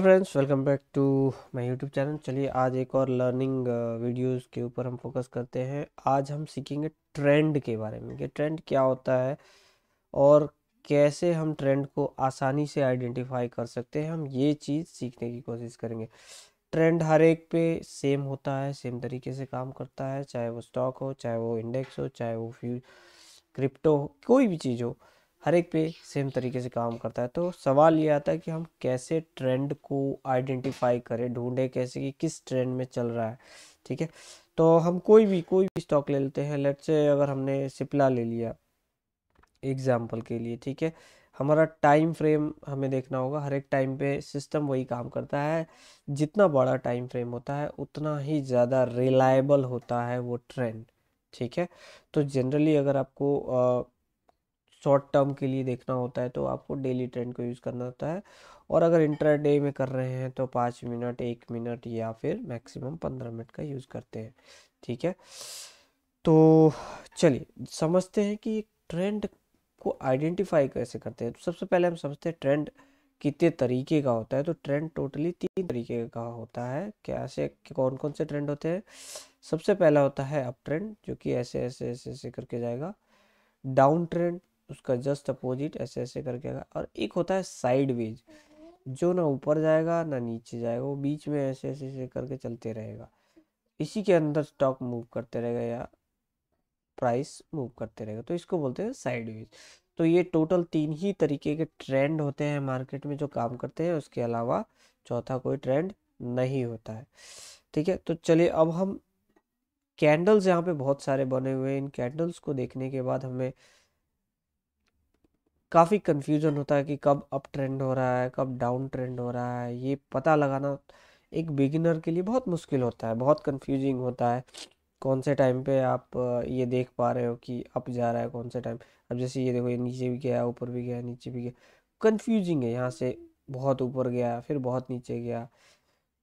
Friends welcome back to my YouTube channel चलिए आज एक और लर्निंग वीडियोस uh, के ऊपर हम फोकस करते हैं आज हम सीखेंगे ट्रेंड के बारे में कि ट्रेंड क्या होता है और कैसे हम ट्रेंड को आसानी से आइडेंटिफाई कर सकते हैं हम ये चीज़ सीखने की कोशिश करेंगे ट्रेंड हर एक पे सेम होता है सेम तरीके से काम करता है चाहे वो स्टॉक हो चाहे वो इंडेक्स हो चाहे वो फ्यू क्रिप्टो हो कोई भी चीज़ हो हर एक पे सेम तरीके से काम करता है तो सवाल ये आता है कि हम कैसे ट्रेंड को आइडेंटिफाई करें ढूंढें कैसे कि किस ट्रेंड में चल रहा है ठीक है तो हम कोई भी कोई भी स्टॉक ले लेते हैं लेट से अगर हमने सिप्ला ले लिया एग्जाम्पल के लिए ठीक है हमारा टाइम फ्रेम हमें देखना होगा हर एक टाइम पे सिस्टम वही काम करता है जितना बड़ा टाइम फ्रेम होता है उतना ही ज़्यादा रिलायबल होता है वो ट्रेंड ठीक है तो जनरली अगर आपको शॉर्ट टर्म के लिए देखना होता है तो आपको डेली ट्रेंड को यूज़ करना होता है और अगर इंटर डे में कर रहे हैं तो पाँच मिनट एक मिनट या फिर मैक्सिमम पंद्रह मिनट का यूज़ करते हैं ठीक है तो चलिए समझते हैं कि ट्रेंड को आइडेंटिफाई कैसे करते हैं तो सबसे पहले हम समझते हैं ट्रेंड कितने तरीके का होता है तो ट्रेंड टोटली तीन तरीके का होता है कैसे कौन कौन से ट्रेंड होते हैं सबसे पहला होता है अप ट्रेंड जो कि ऐसे ऐसे ऐसे ऐसे करके जाएगा डाउन ट्रेंड उसका जस्ट अपोजिट ऐसे ऐसे करके आएगा और एक होता है साइड वेज जो ना ऊपर जाएगा ना नीचे जाएगा वो बीच में ऐसे ऐसे ऐसे करके चलते रहेगा इसी के अंदर स्टॉक मूव करते रहेगा या प्राइस मूव करते रहेगा तो इसको बोलते हैं साइडवेज तो ये टोटल तीन ही तरीके के ट्रेंड होते हैं मार्केट में जो काम करते हैं उसके अलावा चौथा कोई ट्रेंड नहीं होता है ठीक है तो चलिए अब हम कैंडल्स यहाँ पे बहुत सारे बने हुए हैं इन कैंडल्स को देखने के बाद हमें काफ़ी कन्फ्यूजन होता है कि कब अप ट्रेंड हो रहा है कब डाउन ट्रेंड हो रहा है ये पता लगाना एक बिगिनर के लिए बहुत मुश्किल होता है बहुत कन्फ्यूजिंग होता है कौन से टाइम पे आप ये देख पा रहे हो कि अप जा रहा है कौन से टाइम अब जैसे ये देखो ये नीचे भी गया ऊपर भी गया नीचे भी गया कंफ्यूजिंग है यहाँ से बहुत ऊपर गया फिर बहुत नीचे गया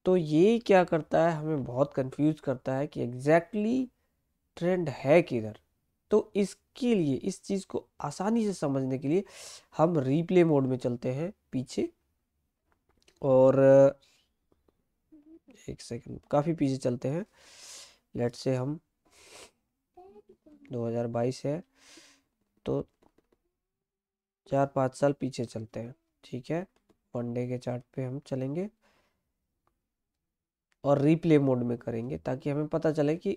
तो ये क्या करता है हमें बहुत कंफ्यूज करता है कि एग्जैक्टली exactly ट्रेंड है किधर तो इसके लिए इस चीज़ को आसानी से समझने के लिए हम रीप्ले मोड में चलते हैं पीछे और एक सेकंड काफ़ी पीछे चलते हैं लेट से हम 2022 है तो चार पाँच साल पीछे चलते हैं ठीक है वनडे के चार्ट पे हम चलेंगे और रीप्ले मोड में करेंगे ताकि हमें पता चले कि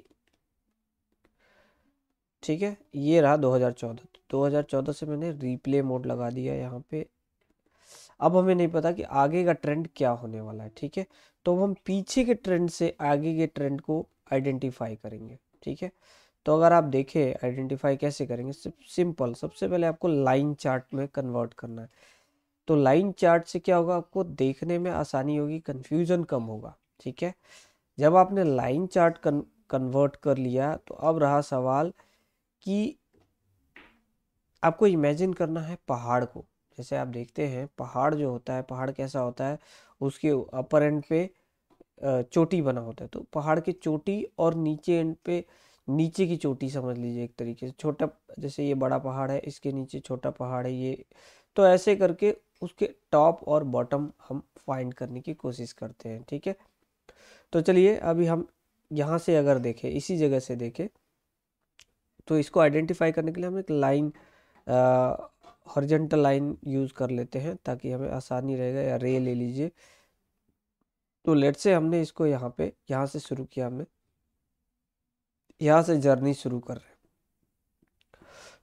ठीक है ये रहा 2014 2014 तो से मैंने रीप्ले मोड लगा दिया यहाँ पे अब हमें नहीं पता कि आगे का ट्रेंड क्या होने वाला है ठीक है तो हम पीछे के ट्रेंड से आगे के ट्रेंड को आइडेंटिफाई करेंगे ठीक है तो अगर आप देखें आइडेंटिफाई कैसे करेंगे सिंपल सबसे पहले आपको लाइन चार्ट में कन्वर्ट करना है तो लाइन चार्ट से क्या होगा आपको देखने में आसानी होगी कन्फ्यूजन कम होगा ठीक है जब आपने लाइन चार्ट कन्वर्ट कर लिया तो अब रहा सवाल कि आपको इमेजिन करना है पहाड़ को जैसे आप देखते हैं पहाड़ जो होता है पहाड़ कैसा होता है उसके अपर एंड पे चोटी बना होता है तो पहाड़ की चोटी और नीचे एंड पे नीचे की चोटी समझ लीजिए एक तरीके से छोटा जैसे ये बड़ा पहाड़ है इसके नीचे छोटा पहाड़ है ये तो ऐसे करके उसके टॉप और बॉटम हम फाइंड करने की कोशिश करते हैं ठीक है तो चलिए अभी हम यहाँ से अगर देखें इसी जगह से देखें तो इसको आइडेंटिफाई करने के लिए हम एक लाइन हॉर्जेंटल लाइन यूज़ कर लेते हैं ताकि हमें आसानी रहेगा या रे ले लीजिए तो लेट से हमने इसको यहाँ पे यहाँ से शुरू किया हमने यहाँ से जर्नी शुरू कर रहे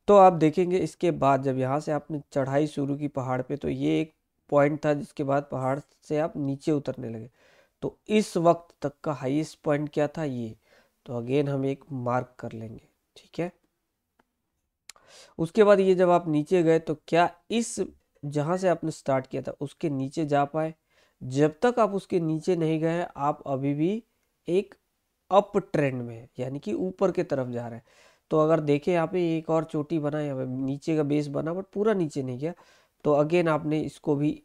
तो आप देखेंगे इसके बाद जब यहाँ से आपने चढ़ाई शुरू की पहाड़ पे तो ये एक पॉइंट था जिसके बाद पहाड़ से आप नीचे उतरने लगे तो इस वक्त तक का हाईएस्ट पॉइंट क्या था ये तो अगेन हम एक मार्क कर लेंगे ठीक है उसके बाद ये जब आप नीचे गए तो क्या इस जहाँ से आपने स्टार्ट किया था उसके नीचे जा पाए जब तक आप उसके नीचे नहीं गए आप अभी भी एक अप ट्रेंड में यानी कि ऊपर के तरफ जा रहे हैं तो अगर देखें यहाँ पे एक और चोटी बना यहाँ पे नीचे का बेस बना बट पूरा नीचे नहीं गया तो अगेन आपने इसको भी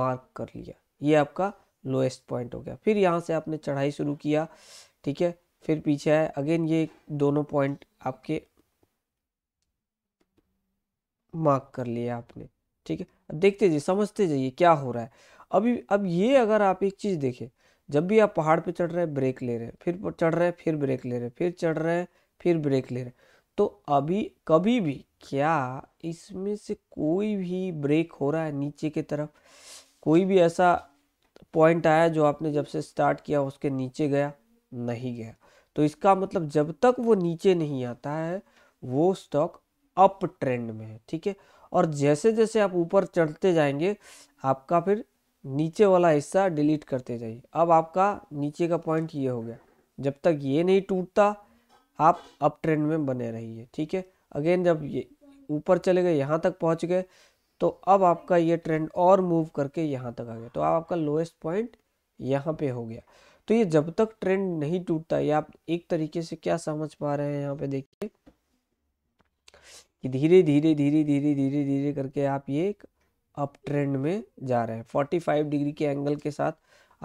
मार्क कर लिया ये आपका लोएस्ट पॉइंट हो गया फिर यहाँ से आपने चढ़ाई शुरू किया ठीक है फिर पीछे आए अगेन ये दोनों पॉइंट आपके मार्क कर लिए आपने ठीक है देखते जाइए समझते जाइए क्या हो रहा है अभी अब ये अगर आप एक चीज़ देखें जब भी आप पहाड़ पे चढ़ रहे हैं ब्रेक ले रहे हैं फिर चढ़ रहे हैं फिर ब्रेक ले रहे हैं फिर चढ़ रहे हैं फिर ब्रेक ले रहे हैं तो अभी कभी भी क्या इसमें से कोई भी ब्रेक हो रहा है नीचे की तरफ कोई भी ऐसा पॉइंट आया जो आपने जब से स्टार्ट किया उसके नीचे गया नहीं गया तो इसका मतलब जब तक वो नीचे नहीं आता है वो स्टॉक अप ट्रेंड में है ठीक है और जैसे जैसे आप ऊपर चढ़ते जाएंगे आपका फिर नीचे वाला हिस्सा डिलीट करते जाइए अब आपका नीचे का पॉइंट ये हो गया जब तक ये नहीं टूटता आप अप ट्रेंड में बने रहिए ठीक है अगेन जब ये ऊपर चले गए यहाँ तक पहुँच गए तो अब आपका ये ट्रेंड और मूव करके यहाँ तक आ गया तो आपका लोएस्ट पॉइंट यहाँ पे हो गया तो ये जब तक ट्रेंड नहीं टूटता ये आप एक तरीके से क्या समझ पा रहे हैं यहाँ पे देखिए कि धीरे धीरे धीरे धीरे धीरे धीरे करके आप ये एक अप ट्रेंड में जा रहे हैं 45 डिग्री के एंगल के साथ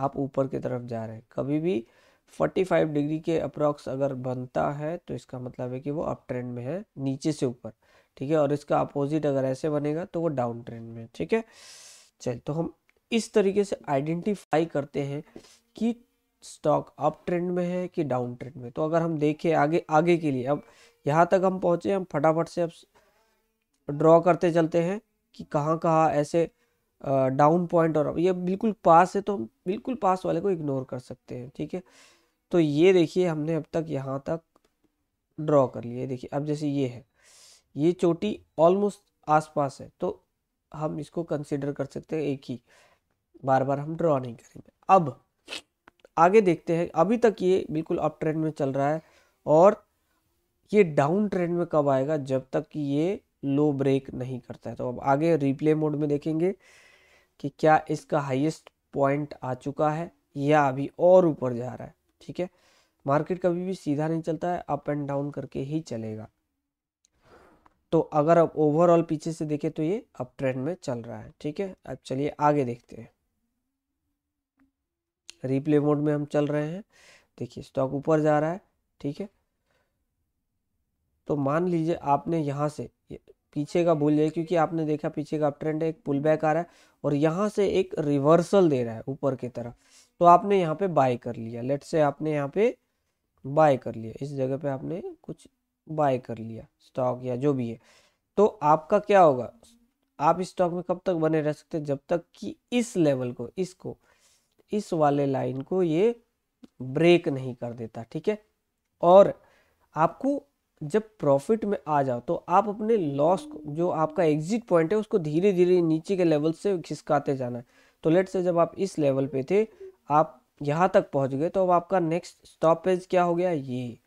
आप ऊपर की तरफ जा रहे हैं कभी भी 45 डिग्री के अप्रॉक्स अगर बनता है तो इसका मतलब है कि वो अप ट्रेंड में है नीचे से ऊपर ठीक है और इसका अपोजिट अगर ऐसे बनेगा तो वो डाउन ट्रेंड में ठीक है चल तो हम इस तरीके से आइडेंटिफाई करते हैं कि स्टॉक अप ट्रेंड में है कि डाउन ट्रेंड में तो अगर हम देखें आगे आगे के लिए अब यहाँ तक हम पहुँचे हम फटाफट से अब ड्रॉ करते चलते हैं कि कहाँ कहाँ ऐसे डाउन पॉइंट और ये बिल्कुल पास है तो हम बिल्कुल पास वाले को इग्नोर कर सकते हैं ठीक है तो ये देखिए हमने अब तक यहाँ तक ड्रॉ कर लिया देखिए अब जैसे ये है ये चोटी ऑलमोस्ट आसपास है तो हम इसको कंसिडर कर सकते हैं एक ही बार बार हम ड्रॉ नहीं करेंगे अब आगे देखते हैं अभी तक ये बिल्कुल अप ट्रेंड में चल रहा है और ये डाउन ट्रेंड में कब आएगा जब तक कि ये लो ब्रेक नहीं करता है तो अब आगे रिप्ले मोड में देखेंगे कि क्या इसका हाईएस्ट पॉइंट आ चुका है या अभी और ऊपर जा रहा है ठीक है मार्केट कभी भी सीधा नहीं चलता है अप एंड डाउन करके ही चलेगा तो अगर आप ओवरऑल पीछे से देखें तो ये अप ट्रेंड में चल रहा है ठीक है अब चलिए आगे देखते हैं रिप्ले मोड में हम चल रहे हैं देखिए स्टॉक ऊपर जा रहा है ठीक है तो मान लीजिए आपने यहां से पीछे का भूल जाइए क्योंकि आपने देखा पीछे का ट्रेंड है एक पुल बैक आ रहा है और यहाँ से एक रिवर्सल दे रहा है ऊपर की तरफ तो आपने यहाँ पे बाय कर लिया लेट से आपने यहाँ पे बाय कर लिया इस जगह पे आपने कुछ बाय कर लिया स्टॉक या जो भी है तो आपका क्या होगा आप इस स्टॉक में कब तक बने रह सकते हैं जब तक कि इस लेवल को इसको इस वाले लाइन को ये ब्रेक नहीं कर देता ठीक है और आपको जब प्रॉफिट में आ जाओ तो आप अपने लॉस को जो आपका एग्जिट पॉइंट है उसको धीरे धीरे नीचे के लेवल से खिसकाते जाना है तो लेट से जब आप इस लेवल पे थे आप यहाँ तक पहुँच गए तो अब आपका नेक्स्ट स्टॉपेज क्या हो गया ये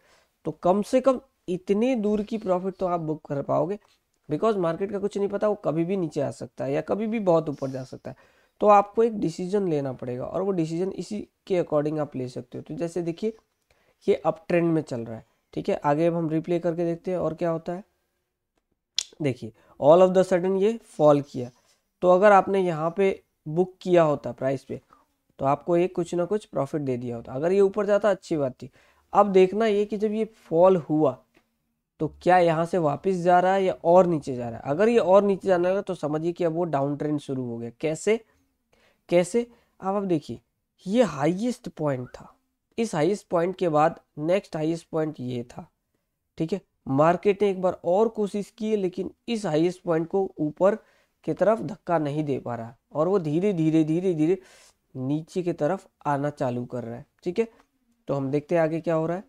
तो कम से कम इतने दूर की प्रॉफिट तो आप बुक कर पाओगे बिकॉज मार्केट का कुछ नहीं पता वो कभी भी नीचे आ सकता है या कभी भी बहुत ऊपर जा सकता है तो आपको एक डिसीजन लेना पड़ेगा और वो डिसीजन इसी के अकॉर्डिंग आप ले सकते हो तो जैसे देखिए ये अप ट्रेंड में चल रहा है ठीक है आगे अब हम रिप्ले करके देखते हैं और क्या होता है देखिए ऑल ऑफ द सडन ये फॉल किया तो अगर आपने यहाँ पे बुक किया होता प्राइस पे तो आपको ये कुछ ना कुछ प्रॉफिट दे दिया होता अगर ये ऊपर जाता अच्छी बात थी अब देखना ये कि जब ये फॉल हुआ तो क्या यहाँ से वापस जा रहा है या और नीचे जा रहा है अगर ये और नीचे जाने लगा तो समझिए कि अब वो डाउन ट्रेंड शुरू हो गया कैसे कैसे अब आप देखिए ये हाइएस्ट पॉइंट था इस हाईएस्ट पॉइंट के बाद नेक्स्ट हाईएस्ट पॉइंट ये था ठीक है मार्केट ने एक बार और कोशिश की है लेकिन इस हाईएस्ट पॉइंट को ऊपर की तरफ धक्का नहीं दे पा रहा और वो धीरे धीरे धीरे धीरे नीचे की तरफ आना चालू कर रहा है ठीक है तो हम देखते हैं आगे क्या हो रहा है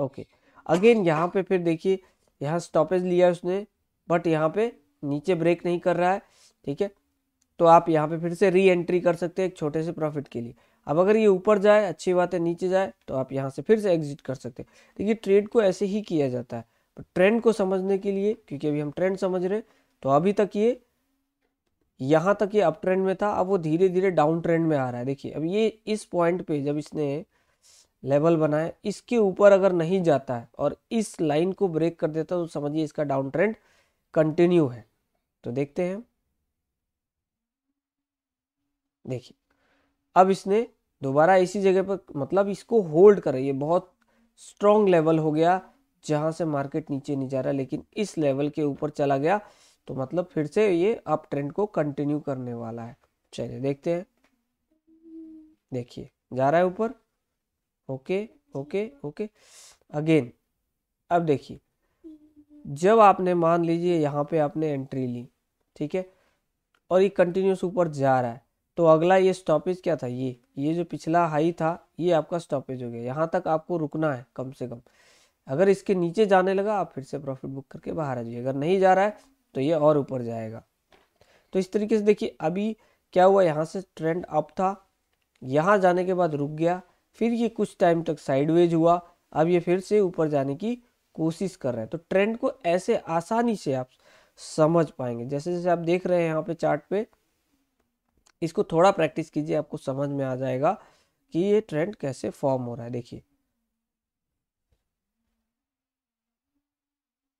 ओके okay. अगेन यहाँ पे फिर देखिए यहाँ स्टॉपेज लिया उसने बट यहाँ पे नीचे ब्रेक नहीं कर रहा है ठीक है तो आप यहाँ पे फिर से री एंट्री कर सकते हैं एक छोटे से प्रॉफिट के लिए अब अगर ये ऊपर जाए अच्छी बात है नीचे जाए तो आप यहाँ से फिर से एग्जिट कर सकते हैं देखिए ट्रेड को ऐसे ही किया जाता है ट्रेंड को समझने के लिए क्योंकि अभी हम ट्रेंड समझ रहे हैं तो अभी तक ये यहाँ तक ये अप ट्रेंड में था अब वो धीरे धीरे डाउन ट्रेंड में आ रहा है देखिए अब ये इस पॉइंट पे जब इसने लेवल बनाए इसके ऊपर अगर नहीं जाता है और इस लाइन को ब्रेक कर देता है तो समझिए इसका डाउन ट्रेंड कंटिन्यू है तो देखते हैं देखिए अब इसने दोबारा इसी जगह पर मतलब इसको होल्ड कर रही है बहुत स्ट्रॉन्ग लेवल हो गया जहां से मार्केट नीचे नहीं जा रहा लेकिन इस लेवल के ऊपर चला गया तो मतलब फिर से ये अप ट्रेंड को कंटिन्यू करने वाला है चलिए देखते हैं देखिए जा रहा है ऊपर ओके ओके ओके अगेन अब देखिए जब आपने मान लीजिए यहाँ पे आपने एंट्री ली ठीक है और ये कंटिन्यूस ऊपर जा रहा है तो अगला ये स्टॉपेज क्या था ये ये जो पिछला हाई था ये आपका स्टॉपेज हो गया यहाँ तक आपको रुकना है कम से कम अगर इसके नीचे जाने लगा आप फिर से प्रॉफिट बुक करके बाहर आ जाइए अगर नहीं जा रहा है तो ये और ऊपर जाएगा तो इस तरीके से देखिए अभी क्या हुआ यहाँ से ट्रेंड अप था यहाँ जाने के बाद रुक गया फिर ये कुछ टाइम तक साइडवेज हुआ अब ये फिर से ऊपर जाने की कोशिश कर रहे हैं तो ट्रेंड को ऐसे आसानी से आप समझ पाएंगे जैसे जैसे आप देख रहे हैं यहाँ पे चार्ट पे इसको थोड़ा प्रैक्टिस कीजिए आपको समझ में आ जाएगा कि ये ट्रेंड कैसे फॉर्म हो रहा है देखिए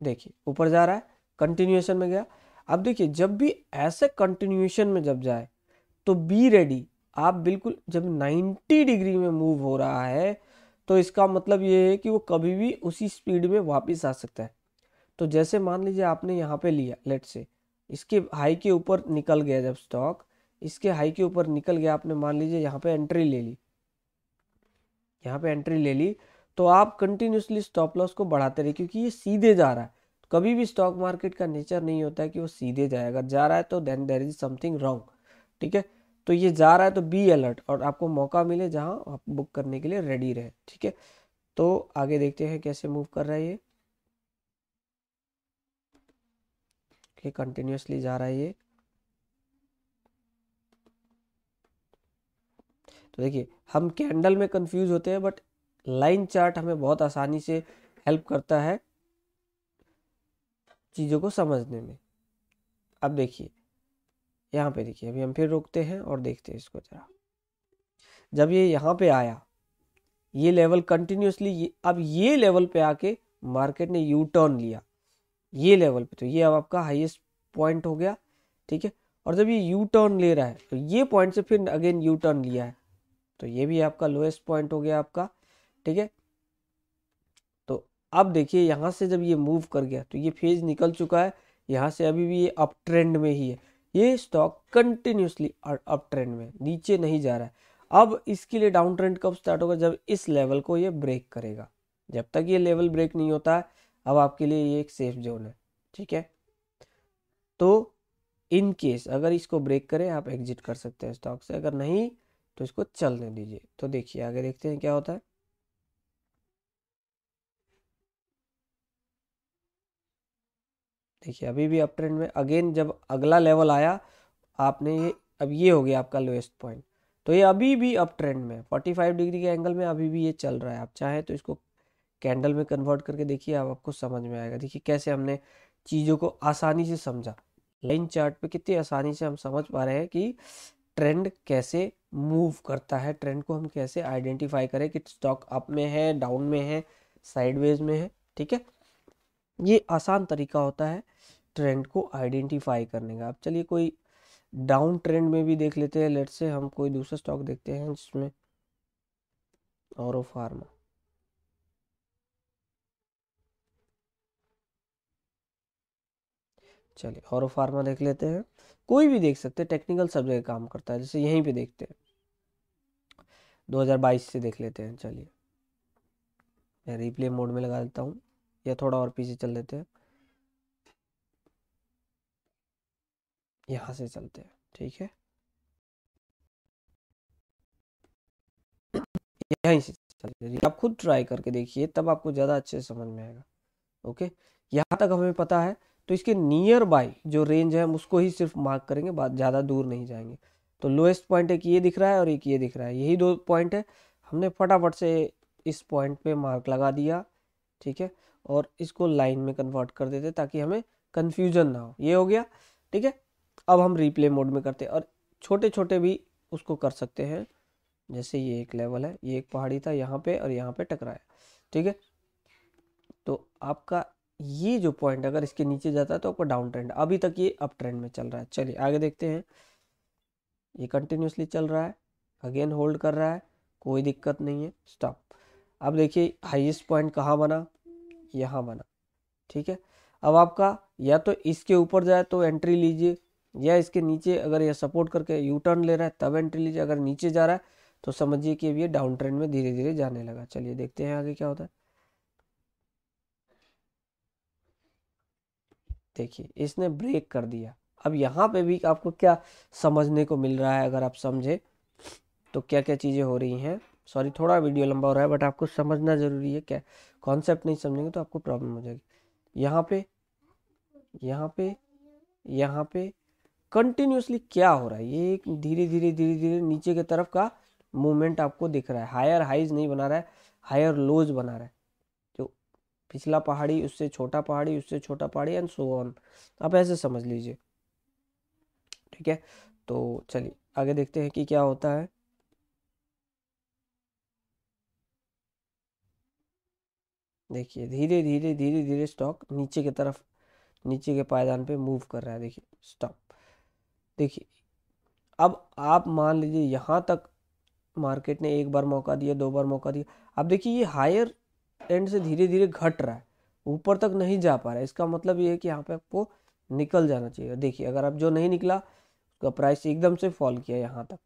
देखिए ऊपर जा रहा है कंटिन्यूएशन में गया अब देखिए जब भी ऐसे कंटिन्यूएशन में जब जाए तो बी रेडी आप बिल्कुल जब 90 डिग्री में मूव हो रहा है तो इसका मतलब ये है कि वो कभी भी उसी स्पीड में वापस आ सकता है तो जैसे मान लीजिए आपने यहाँ पे लिया लेट से इसके हाई के ऊपर निकल गया जब स्टॉक इसके हाई के ऊपर निकल गया आपने मान लीजिए यहाँ पे एंट्री ले ली यहाँ पे एंट्री ले ली तो आप कंटिन्यूसली स्टॉप लॉस को बढ़ाते रहे क्योंकि ये सीधे जा रहा है कभी भी स्टॉक मार्केट का नेचर नहीं होता है कि वो सीधे जाएगा जा रहा है तो then there is something wrong ठीक है तो ये जा रहा है तो बी अलर्ट और आपको मौका मिले जहाँ आप बुक करने के लिए रेडी रहे ठीक है तो आगे देखते हैं कैसे मूव कर रहा है ये कंटिन्यूसली जा रहा है ये तो देखिए हम कैंडल में कंफ्यूज होते हैं बट लाइन चार्ट हमें बहुत आसानी से हेल्प करता है चीज़ों को समझने में अब देखिए यहाँ पे देखिए अभी हम फिर रोकते हैं और देखते हैं इसको ज़रा जब ये यहाँ पे आया ये लेवल कंटिन्यूसली अब ये लेवल पे आके मार्केट ने यू टर्न लिया ये लेवल पे तो ये अब आपका हाईएस्ट पॉइंट हो गया ठीक है और जब ये यू टर्न ले रहा है तो ये पॉइंट से फिर अगेन यू टर्न लिया है तो ये भी आपका लोएस्ट पॉइंट हो गया आपका ठीक है तो अब देखिए यहाँ से जब ये मूव कर गया तो ये फेज निकल चुका है यहाँ से अभी भी ये अप ट्रेंड में ही है ये स्टॉक कंटिन्यूसली अप ट्रेंड में नीचे नहीं जा रहा है अब इसके लिए डाउन ट्रेंड कब स्टार्ट होगा जब इस लेवल को ये ब्रेक करेगा जब तक ये लेवल ब्रेक नहीं होता है अब आपके लिए ये एक सेफ जोन है ठीक है तो इन केस अगर इसको ब्रेक करें आप एग्जिट कर सकते हैं स्टॉक से अगर नहीं तो इसको चलने दीजिए तो देखिए आगे देखते हैं क्या होता है देखिए अभी भी अप ट्रेंड में अगेन जब अगला लेवल आया आपने ये अब ये हो गया आपका लोएस्ट पॉइंट तो ये अभी भी अप ट्रेंड में 45 डिग्री के एंगल में अभी भी ये चल रहा है आप चाहें तो इसको कैंडल में कन्वर्ट करके देखिए आप आपको समझ में आएगा देखिए कैसे हमने चीज़ों को आसानी से समझा लाइन चार्ट पे कितनी आसानी से हम समझ पा रहे हैं कि ट्रेंड कैसे मूव करता है ट्रेंड को हम कैसे आइडेंटिफाई करें कि स्टॉक अप में है डाउन में है साइडवेज में है ठीक है ये आसान तरीका होता है ट्रेंड को आइडेंटिफाई करने का अब चलिए कोई डाउन ट्रेंड में भी देख लेते हैं लेट से हम कोई दूसरा स्टॉक देखते हैं जिसमें और फार्मा चलिए और फार्मा देख लेते हैं कोई भी देख सकते हैं टेक्निकल सब जगह काम करता है जैसे यहीं पे देखते हैं 2022 से देख लेते हैं चलिए मैं रिप्ले मोड में लगा देता हूँ या थोड़ा और पीछे चल लेते हैं यहाँ से चलते हैं ठीक है यहीं से चलते आप खुद ट्राई करके देखिए तब आपको ज़्यादा अच्छे से समझ में आएगा ओके यहाँ तक हमें पता है तो इसके नियर बाई जो रेंज है हम उसको ही सिर्फ मार्क करेंगे बात ज़्यादा दूर नहीं जाएंगे तो लोएस्ट पॉइंट एक ये दिख रहा है और एक ये दिख रहा है यही दो पॉइंट है हमने फटाफट से इस पॉइंट पे मार्क लगा दिया ठीक है और इसको लाइन में कन्वर्ट कर देते ताकि हमें कन्फ्यूजन ना हो ये हो गया ठीक है अब हम रिप्ले मोड में करते और छोटे छोटे भी उसको कर सकते हैं जैसे ये एक लेवल है ये एक पहाड़ी था यहाँ पे और यहाँ पे टकराया ठीक है तो आपका ये जो पॉइंट अगर इसके नीचे जाता है तो आपका डाउन ट्रेंड अभी तक ये अप ट्रेंड में चल रहा है चलिए आगे देखते हैं ये कंटिन्यूसली चल रहा है अगेन होल्ड कर रहा है कोई दिक्कत नहीं है स्टॉप अब देखिए हाईएस्ट पॉइंट कहाँ बना यहाँ बना ठीक है अब आपका या तो इसके ऊपर जाए तो एंट्री लीजिए या इसके नीचे अगर यह सपोर्ट करके यू टर्न ले रहा है तब एंट्री लीजिए अगर नीचे जा रहा है तो समझिए कि अब ये डाउन ट्रेंड में धीरे धीरे जाने लगा चलिए देखते हैं आगे क्या होता है देखिए इसने ब्रेक कर दिया अब यहाँ पे भी आपको क्या समझने को मिल रहा है अगर आप समझे तो क्या क्या चीज़ें हो रही हैं सॉरी थोड़ा वीडियो लंबा हो रहा है बट आपको समझना ज़रूरी है क्या कॉन्सेप्ट नहीं समझेंगे तो आपको प्रॉब्लम हो जाएगी यहाँ पे यहाँ पे यहाँ पे कंटिन्यूसली क्या हो रहा है ये एक धीरे धीरे धीरे धीरे नीचे की तरफ का मूवमेंट आपको दिख रहा है हायर हाइज नहीं बना रहा है हायर लोज बना रहा है जो तो पिछला पहाड़ी उससे छोटा पहाड़ी उससे छोटा पहाड़ी एंड सो ऑन आप ऐसे समझ लीजिए ठीक है तो चलिए आगे देखते हैं कि क्या होता है देखिए धीरे धीरे धीरे धीरे स्टॉक नीचे की तरफ नीचे के पायदान पे मूव कर रहा है देखिए स्टॉप देखिए अब आप मान लीजिए यहाँ तक मार्केट ने एक बार मौका दिया दो बार मौका दिया अब देखिए ये हायर एंड से धीरे धीरे घट रहा है ऊपर तक नहीं जा पा रहा है इसका मतलब ये है कि यहाँ पे आपको निकल जाना चाहिए देखिए अगर आप जो नहीं निकला उसका प्राइस एकदम से फॉल किया यहाँ तक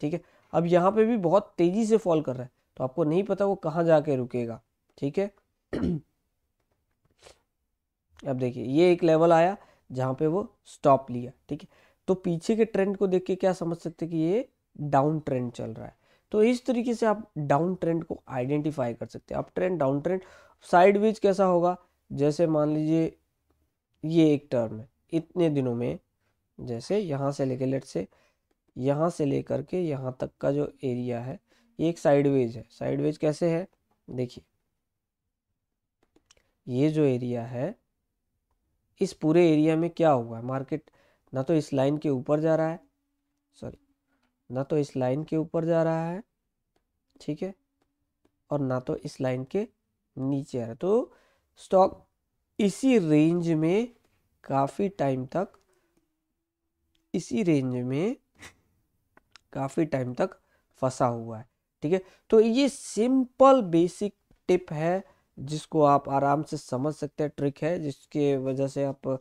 ठीक है अब यहाँ पे भी बहुत तेज़ी से फॉल कर रहा है तो आपको नहीं पता वो कहाँ जाके रुकेगा ठीक है अब देखिए ये एक लेवल आया जहाँ पे वो स्टॉप लिया ठीक है तो पीछे के ट्रेंड को देख के क्या समझ सकते कि ये डाउन ट्रेंड चल रहा है तो इस तरीके से आप डाउन ट्रेंड को आइडेंटिफाई कर सकते हैं up trend down trend sideways कैसा होगा जैसे मान लीजिए ये एक टर्म है इतने दिनों में जैसे यहाँ से लेकर लेट से यहाँ से लेकर के यहाँ तक का जो एरिया है ये एक साइडवेज है साइडवेज कैसे है देखिए ये जो एरिया है इस पूरे एरिया में क्या हुआ है मार्केट ना तो इस लाइन के ऊपर जा रहा है सॉरी ना तो इस लाइन के ऊपर जा रहा है ठीक है और ना तो इस लाइन के नीचे आ रहा है तो स्टॉक इसी रेंज में काफ़ी टाइम तक इसी रेंज में काफ़ी टाइम तक फंसा हुआ है ठीक है तो ये सिंपल बेसिक टिप है जिसको आप आराम से समझ सकते हैं ट्रिक है जिसके वजह से आप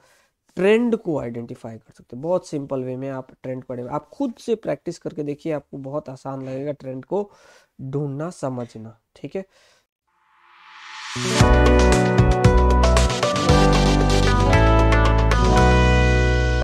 ट्रेंड को आइडेंटिफाई कर सकते हैं बहुत सिंपल वे में आप ट्रेंड पढ़े आप खुद से प्रैक्टिस करके देखिए आपको बहुत आसान लगेगा ट्रेंड को ढूंढना समझना ठीक है